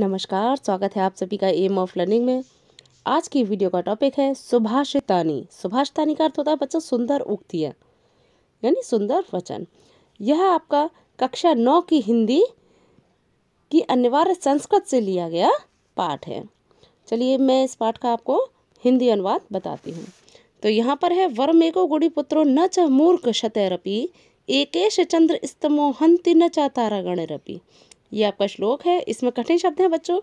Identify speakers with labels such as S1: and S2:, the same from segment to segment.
S1: नमस्कार स्वागत है आप सभी का एम ऑफ लर्निंग में आज की वीडियो का टॉपिक है सुभाषितानी सुभाषितानी का अर्थ होता है बच्चों सुंदर उक्तियाँ यानी सुंदर वचन यह आपका कक्षा नौ की हिंदी की अनिवार्य संस्कृत से लिया गया पाठ है चलिए मैं इस पाठ का आपको हिंदी अनुवाद बताती हूँ तो यहाँ पर है वर्मेको गुड़ी पुत्रो न च मूर्ख शतरपी एकेश चंद्र स्तमोहंति न तारागण रपी ये आपका श्लोक है इसमें कठिन शब्द हैं बच्चों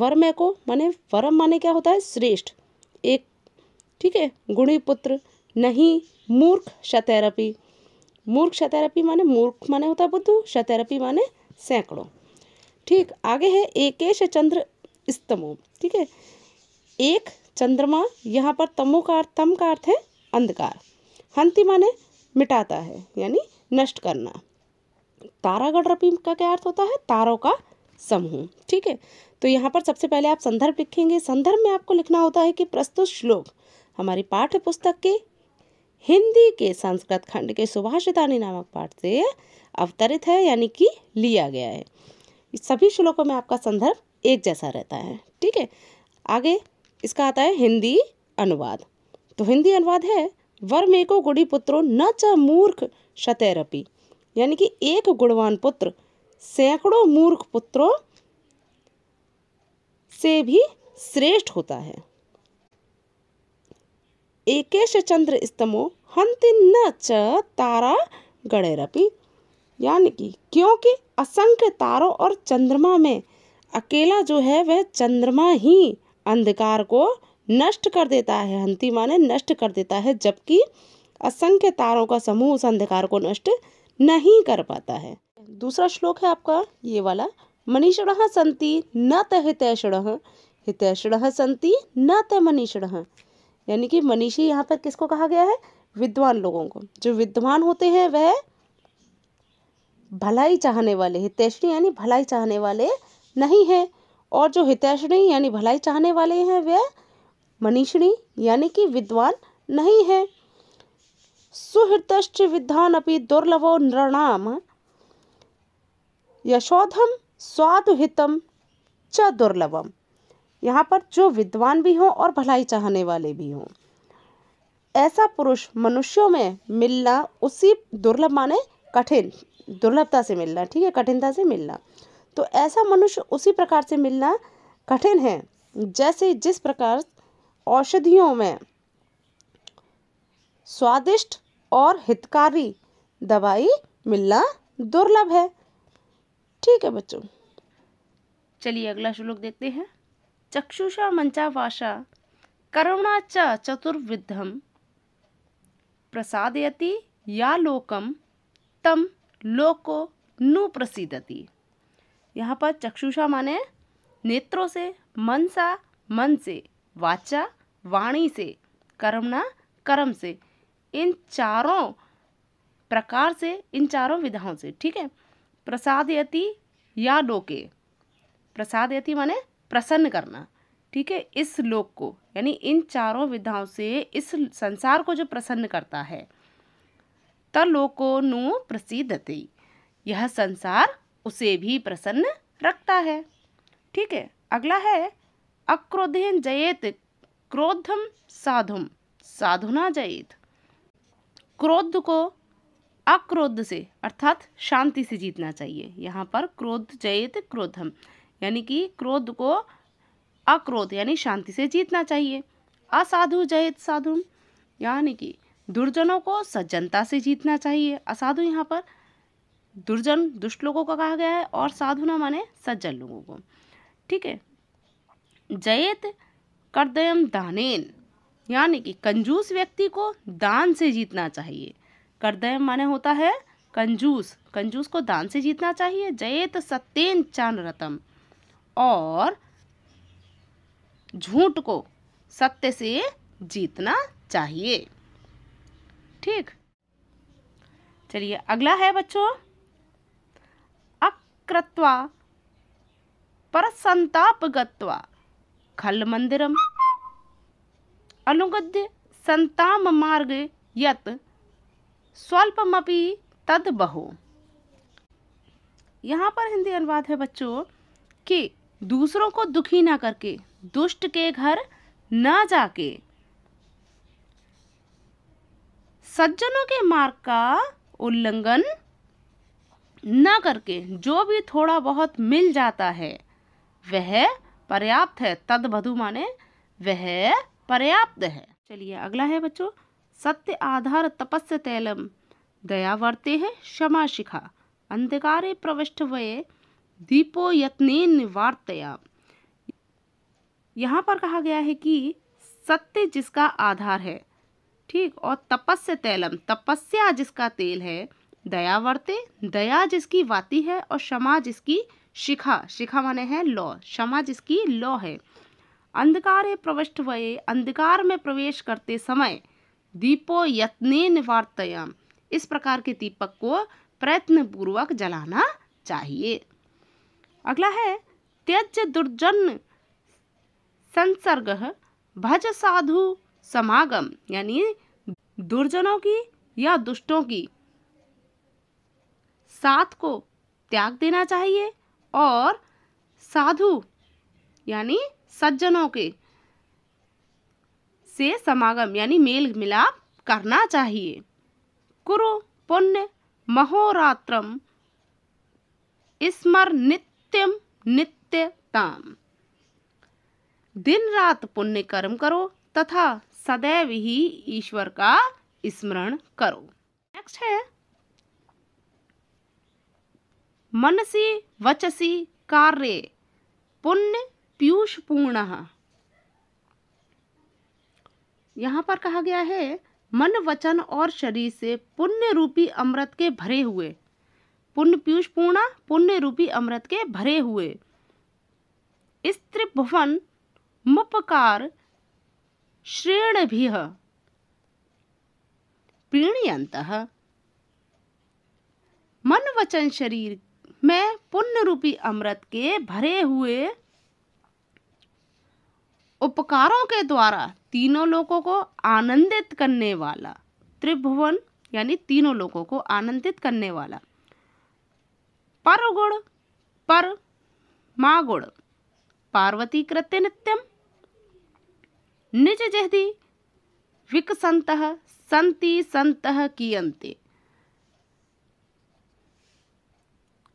S1: वर्म को माने वर्म माने क्या होता है श्रेष्ठ एक ठीक है गुणी पुत्र नहीं मूर्ख शतैरपी मूर्ख शतैरपी माने मूर्ख माने होता है बुद्धू शतैरपी माने सैकड़ों ठीक आगे है एकेश चंद्र स्तमो ठीक है एक चंद्रमा यहाँ पर तमो का अर्थ तम का अर्थ है अंधकार हंति माने मिटाता है यानी नष्ट करना तारागढ़ रपी का क्या अर्थ होता है तारों का समूह ठीक है तो यहाँ पर सबसे पहले आप संदर्भ लिखेंगे संदर्भ में आपको लिखना होता है कि प्रस्तुत श्लोक हमारी पाठ्य पुस्तक के हिंदी के संस्कृत खंड के सुभाषितानी नामक पाठ से अवतरित है यानी कि लिया गया है सभी श्लोकों में आपका संदर्भ एक जैसा रहता है ठीक है आगे इसका आता है हिंदी अनुवाद तो हिंदी अनुवाद है वर्मे को गुड़ी पुत्रो न च मूर्ख शतरपी यानी कि एक गुणवान पुत्र सैकड़ों मूर्ख पुत्रों से भी श्रेष्ठ होता है एकेश चंद्र स्तमो हंति न च तारा गणेरपी यानी कि क्योंकि असंख्य तारों और चंद्रमा में अकेला जो है वह चंद्रमा ही अंधकार को नष्ट कर देता है हंति माने नष्ट कर देता है जबकि असंख्य तारों का समूह उस अंधकार को नष्ट नहीं कर पाता है दूसरा श्लोक है आपका ये वाला मनीषण संति न तितैषण हितैषण संति न त मनीषण यानी कि मनीषी यहाँ पर किसको कहा गया है विद्वान लोगों को जो विद्वान होते हैं वह भलाई चाहने वाले हितैषणी यानी भलाई चाहने वाले नहीं हैं और जो हितैषणी यानी भलाई चाहने वाले हैं वह मनीषणी यानी कि विद्वान नहीं है सुहृत विद्वान अपनी दुर्लभो नृणाम यशोधम स्वादुहितम च दुर्लभम यहाँ पर जो विद्वान भी हों और भलाई चाहने वाले भी हों ऐसा पुरुष मनुष्यों में मिलना उसी दुर्लभ माने कठिन दुर्लभता से मिलना ठीक है कठिनता से मिलना तो ऐसा मनुष्य उसी प्रकार से मिलना कठिन है जैसे जिस प्रकार औषधियों में स्वादिष्ट और हितकारी दवाई मिलना दुर्लभ है ठीक है बच्चों चलिए अगला श्लोक देखते हैं चक्षुषा मंचा वाषा करुणा च चतुर्विधम प्रसादयति या लोकम तम लोको नु प्रसिदति यहाँ पर चक्षुषा माने नेत्रों से मनसा मन से वाचा वाणी से कर्मणा कर्म से इन चारों प्रकार से इन चारों विधाओं से ठीक है प्रसाद यति या लोके प्रसाद यति माने प्रसन्न करना ठीक है इस लोक को यानी इन चारों विधाओं से इस संसार को जो प्रसन्न करता है तलोको नु प्रसिद्धते यह संसार उसे भी प्रसन्न रखता है ठीक है अगला है अक्रोधेन जयेत क्रोधम साधुम साधुना जयेत क्रोध को अक्रोध से अर्थात शांति से जीतना चाहिए यहाँ पर क्रोध जयत क्रोधम यानी कि क्रोध को अक्रोध यानी शांति से जीतना चाहिए असाधु जयत साधु यानी कि दुर्जनों को सज्जनता से जीतना चाहिए असाधु यहाँ पर दुर्जन दुष्ट लोगों को कहा गया है और साधु ना माने सज्जन लोगों को ठीक है जयत कर्दयम दानेन यानी कि कंजूस व्यक्ति को दान से जीतना चाहिए करदय माने होता है कंजूस कंजूस को दान से जीतना चाहिए जयत सत्यन चान रतम और झूठ को सत्य से जीतना चाहिए ठीक चलिए अगला है बच्चों अक्रत्वा परसंतापगत्वा खल मंदिरम अनुगद्य संताम मार्ग यत स्वल्पमपी तद बहो यहाँ पर हिंदी अनुवाद है बच्चों कि दूसरों को दुखी ना करके दुष्ट के घर ना जाके सज्जनों के मार्ग का उल्लंघन न करके जो भी थोड़ा बहुत मिल जाता है वह पर्याप्त है तद बधु माने वह पर्याप्त है चलिए अगला है बच्चों सत्य आधार तपस्य तैलम दया वर्ते है क्षमा शिखा अंधकारे प्रविष्ट वये दीपो यत्ने वार्तया यहाँ पर कहा गया है कि सत्य जिसका आधार है ठीक और तपस्य तैलम तपस्या जिसका तेल है दया वर्ते दया जिसकी वाती है और क्षमा जिसकी शिखा शिखा माने है लॉ क्षमा जिसकी लॉ है अंधकारे प्रविष्ट वये अंधकार में प्रवेश करते समय दीपो यत्ने निवार्तयाम इस प्रकार के दीपक को प्रयत्न पूर्वक जलाना चाहिए अगला है त्यज दुर्जन संसर्ग भज साधु समागम यानी दुर्जनों की या दुष्टों की साथ को त्याग देना चाहिए और साधु यानी सज्जनों के से समागम यानी मेल मिलाप करना चाहिए कुरु पुण्य महोरात्रम स्मर नित्यम नित्यताम दिन रात पुण्य कर्म करो तथा सदैव ही ईश्वर का स्मरण करो नेक्स्ट है मनसी वचसी कार्य पुण्य पीयूष पूर्ण यहाँ पर कहा गया है मन वचन और शरीर से पुण्य रूपी अमृत के भरे हुए पुण्य पीयूष पूर्ण पुण्य रूपी अमृत के भरे हुए स्त्री भुवन मुपकार श्रेण भी प्रीणयंत मन वचन शरीर में पुण्य रूपी अमृत के भरे हुए उपकारों के द्वारा तीनों लोगों को आनंदित करने वाला त्रिभुवन यानी तीनों लोगों को आनंदित करने वाला पर गुण पर मा गुण पार्वती कृत्य नित्यम निज जहदी विकसंत संति संत अंत्य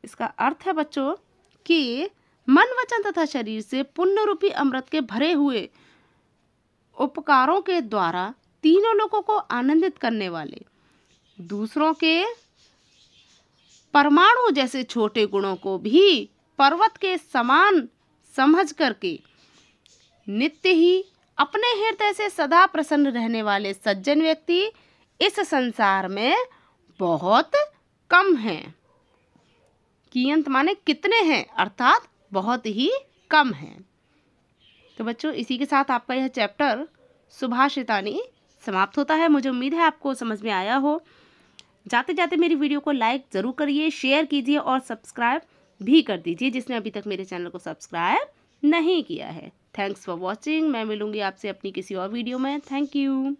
S1: इसका अर्थ है बच्चों कि मन वचन तथा शरीर से पुण्य रूपी अमृत के भरे हुए उपकारों के द्वारा तीनों लोगों को आनंदित करने वाले दूसरों के परमाणु जैसे छोटे गुणों को भी पर्वत के समान समझ करके नित्य ही अपने हृदय से सदा प्रसन्न रहने वाले सज्जन व्यक्ति इस संसार में बहुत कम हैं कियंत माने कितने हैं अर्थात बहुत ही कम है तो बच्चों इसी के साथ आपका यह चैप्टर सुभाषितानी समाप्त होता है मुझे उम्मीद है आपको समझ में आया हो जाते जाते मेरी वीडियो को लाइक ज़रूर करिए शेयर कीजिए और सब्सक्राइब भी कर दीजिए जिसने अभी तक मेरे चैनल को सब्सक्राइब नहीं किया है थैंक्स फॉर वॉचिंग मैं मिलूंगी आपसे अपनी किसी और वीडियो में थैंक यू